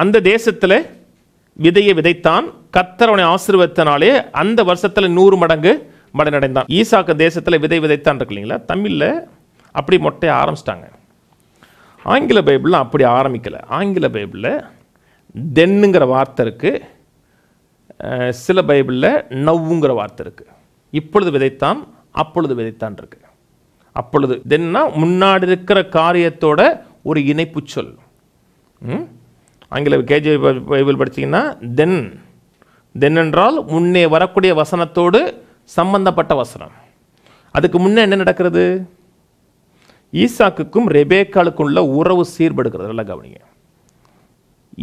அந்த தேசத்தில் விதையை விதைத்தான் கத்தர் அவனை அந்த வருஷத்தில் நூறு மடங்கு மடனடைந்தான் ஈசாக்க தேசத்தில் விதை விதைத்தான் இருக்கு இல்லைங்களா தமிழில் அப்படி மொட்டையை ஆரம்பிச்சிட்டாங்க ஆங்கில பைபிளில் அப்படி ஆரம்பிக்கலை ஆங்கில பைபிளில் தென்னுங்கிற வார்த்தை இருக்குது சில பைபிளில் நவ்வுங்கிற வார்த்தை இருக்குது இப்பொழுது விதைத்தான் அப்பொழுது விதைத்தான் இருக்கு அப்பொழுது தென்னா முன்னாடி இருக்கிற காரியத்தோட ஒரு இணைப்பு சொல் ம் ஆங்கில கேஜி பைபிள் படிச்சிங்கன்னா தென் தென் என்றால் முன்னே வரக்கூடிய வசனத்தோடு சம்பந்தப்பட்ட வசனம் அதுக்கு முன்னே என்ன நடக்கிறது ஈசாக்குக்கும் ரெபேக்காளுக்கும் உள்ள உறவு சீர்படுகிறது நல்லா கவனிங்க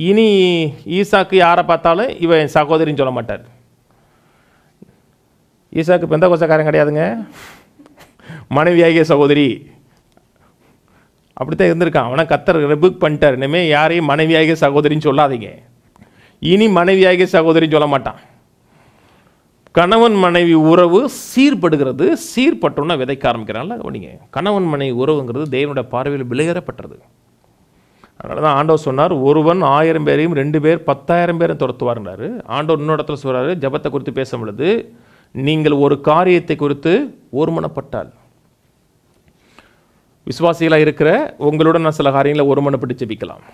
இனி ஈசாக்கு யாரை பார்த்தாலும் இவன் சகோதரின்னு சொல்ல மாட்டார் ஈசாக்கு பெந்த கோசக்காரன் கிடையாதுங்க மனைவியாகிய சகோதரி அப்படித்தான் இருந்திருக்கான் அவனை கத்தர் ரிபுக் பண்ணிட்டார் இனிமேல் யாரையும் மனைவியாக சகோதரின்னு சொல்லாதீங்க இனி மனைவியாக சகோதரின்னு சொல்ல மாட்டான் கணவன் மனைவி உறவு சீர்படுகிறது சீர்பட்டோன்னா விதைக்க ஆரம்பிக்கிறான்ல கவனிங்க கணவன் மனைவி உறவுங்கிறது தேவனுடைய பார்வையில் விலையேறப்பட்டது அதனால தான் ஆண்டவர் சொன்னார் ஒருவன் ஆயிரம் பேரையும் ரெண்டு பேர் பத்தாயிரம் பேரும் துரத்துவாருன்றாரு ஆண்டவர் இன்னொரு இடத்துல சொல்கிறாரு ஜபத்தை குறித்து பேசும் பொழுது நீங்கள் ஒரு காரியத்தை குறித்து ஒருமனப்பட்டால் விசுவாசிகளாக இருக்கிற உங்களோட நான் சில காரியங்களை ஒருமனப்பட்டு ஜெபிக்கலாம்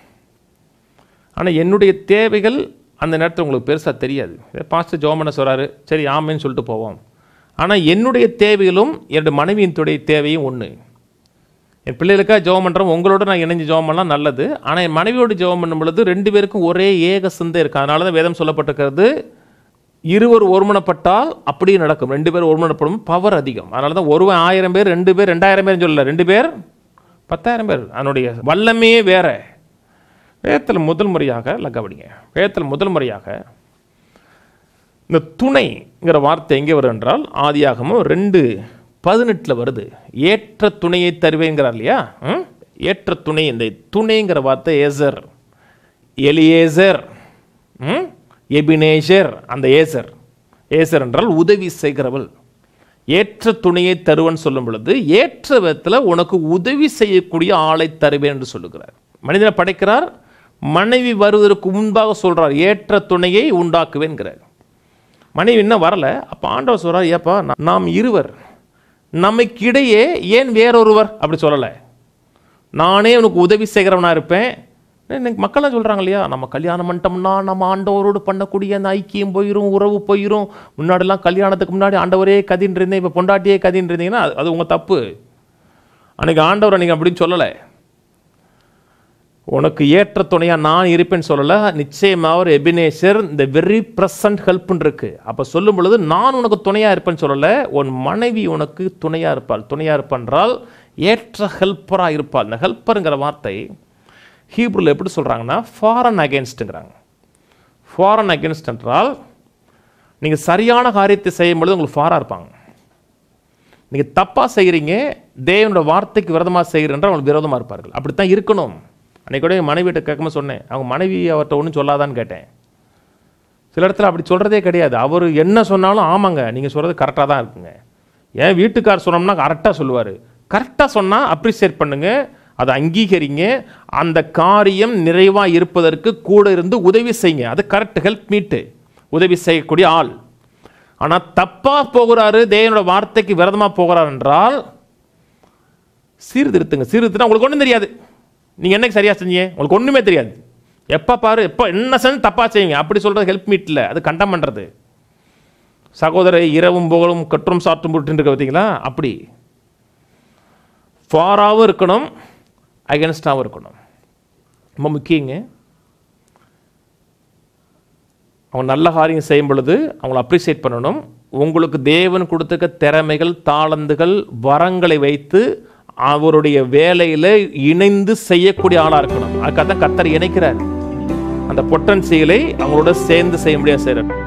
ஆனால் என்னுடைய தேவைகள் அந்த நேரத்தில் உங்களுக்கு பெருசாக தெரியாது பாஸ்டர் ஜோமன சொல்கிறாரு சரி ஆமேன்னு சொல்லிட்டு போவோம் ஆனால் என்னுடைய தேவைகளும் என்னுடைய மனைவியினுடைய தேவையும் ஒன்று என் பிள்ளைகளுக்காக ஜெபம் பண்ணுறோம் உங்களோட நான் இணைஞ்சு ஜெபம் பண்ணலாம் நல்லது ஆனால் என் மனைவியோடு ஜெபம் பண்ணும் பொழுது ரெண்டு பேருக்கும் ஒரே ஏக சிந்தை இருக்குது அதனால தான் வேதம் சொல்லப்பட்டிருக்கிறது இருவர் ஒருமனப்பட்டால் அப்படியே நடக்கும் ரெண்டு பேர் ஒருமனப்படும் பவர் அதிகம் அதனால தான் ஒருவன் ஆயிரம் பேர் ரெண்டு பேர் ரெண்டாயிரம் பேர் சொல்லல ரெண்டு பேர் பத்தாயிரம் பேர் அதனுடைய வல்லமையே வேற வேதத்தில் முதல் முறையாக லக்கவடிங்க வேதத்தில் முதல் முறையாக இந்த துணைங்கிற வார்த்தை எங்கே வரும் என்றால் ஆதியாகமும் ரெண்டு பதினெட்டில் வருது ஏற்ற துணையை தருவேங்கிறார் இல்லையா ஏற்ற துணை இந்த துணைங்கிற வார்த்தை ஏசர் எலியேசர் ம் எபினேஷர் அந்த ஏசர் ஏசர் என்றால் உதவி செய்கிறவள் ஏற்ற துணையை தருவன் சொல்லும் பொழுது ஏற்ற விதத்தில் உனக்கு உதவி செய்யக்கூடிய ஆளை தருவேன் என்று சொல்லுகிறார் மனிதனை படைக்கிறார் மனைவி வருவதற்கு முன்பாக சொல்கிறார் ஏற்ற துணையை உண்டாக்குவேன்கிறார் மனைவி இன்னும் வரலை அப்போ ஆண்டவர் சொல்கிறார் ஏப்பா நாம் இருவர் நமக்கிடையே ஏன் வேறொருவர் அப்படி சொல்லலை நானே உனக்கு உதவி செய்கிறவனாக இருப்பேன் இன்னைக்கு மக்கள்லாம் சொல்கிறாங்க இல்லையா நம்ம கல்யாணம் பண்ணிட்டோம்னா நம்ம ஆண்டவரோடு பண்ணக்கூடிய அந்த ஐக்கியம் போயிடும் உறவு போயிடும் முன்னாடிலாம் கல்யாணத்துக்கு முன்னாடி ஆண்டவரே கதின்னு இருந்தேன் இப்போ பொண்டாட்டியே கதின்னு இருந்தீங்கன்னா அது உங்கள் தப்பு அன்றைக்கி ஆண்டவர் நீங்கள் அப்படின்னு சொல்லலை உனக்கு ஏற்ற துணையாக நான் இருப்பேன்னு சொல்லலை நிச்சயமாக ஒரு எபினேஷர் இந்த வெரி ப்ரெசன்ட் ஹெல்ப்னு இருக்குது அப்போ சொல்லும் பொழுது நான் உனக்கு துணையாக இருப்பேன்னு சொல்லலை உன் மனைவி உனக்கு துணையாக இருப்பாள் துணையாக இருப்பான்றால் ஏற்ற ஹெல்ப்பராக இருப்பாள் இந்த ஹெல்ப்பருங்கிற வார்த்தை ஹீப்ரூவில் எப்படி சொல்கிறாங்கன்னா ஃபாரன் அகேன்ஸ்ட்டுங்கிறாங்க ஃபாரன் அகேன்ஸ்ட் என்றால் நீங்கள் சரியான காரியத்தை செய்யும் பொழுது உங்களுக்கு ஃபாராக இருப்பாங்க நீங்கள் தப்பாக செய்கிறீங்க தேவனோட வார்த்தைக்கு விரதமாக செய்கிறன்ற அவங்களுக்கு விரோதமாக இருப்பார்கள் அப்படித்தான் இருக்கணும் அன்றைக்கூட என் மனைவியிட்ட கேட்காம சொன்னேன் அவங்க மனைவி அவர்கிட்ட ஒன்றும் சொல்லாதான்னு கேட்டேன் சில இடத்துல அப்படி சொல்கிறதே கிடையாது அவர் என்ன சொன்னாலும் ஆமாங்க நீங்கள் சொல்கிறது கரெக்டாக தான் இருக்குங்க ஏன் வீட்டுக்கார் சொன்னோம்னா கரெக்டாக சொல்லுவார் கரெக்டாக சொன்னால் அப்ரிசியேட் பண்ணுங்கள் அதை அங்கீகரிங்க அந்த காரியம் நிறைவாக இருப்பதற்கு கூட இருந்து உதவி செய்யுங்க அது கரெக்ட் ஹெல்ப் மீட்டு உதவி செய்யக்கூடிய ஆள் ஆனால் தப்பாக போகிறாரு தேவனோட வார்த்தைக்கு விரதமாக போகிறார் என்றால் சீர்திருத்துங்க சீர்திருத்தினா உங்களுக்கு ஒன்றும் தெரியாது நீங்கள் என்னைக்கு சரியாக செஞ்சீங்க உங்களுக்கு ஒன்றுமே தெரியாது எப்போ பாரு எப்போ என்ன செஞ்சு தப்பாக செய்யுங்க அப்படி சொல்கிறது ஹெல்ப் மீட்டில் அது கண்டம் பண்ணுறது சகோதர இரவும் புகழும் கற்றும் சாற்றும் போட்டுருக்க பார்த்தீங்களா அப்படி ஃபாராகவும் இருக்கணும் அகென்ஸ்டாகவும் இருக்கணும் ரொம்ப முக்கியங்க அவங்க நல்ல காரியம் செய்யும் பொழுது அவங்கள அப்ரிசியேட் பண்ணணும் உங்களுக்கு தேவன் கொடுத்துக்க திறமைகள் தாளந்துகள் வரங்களை வைத்து அவருடைய வேலையில் இணைந்து செய்யக்கூடிய ஆளாக இருக்கணும் அதுக்காக தான் கத்தர் இணைக்கிறார் அந்த பொட்டன்சியலை அவங்களோட சேர்ந்து செய்ய முடியாது செய்கிறார்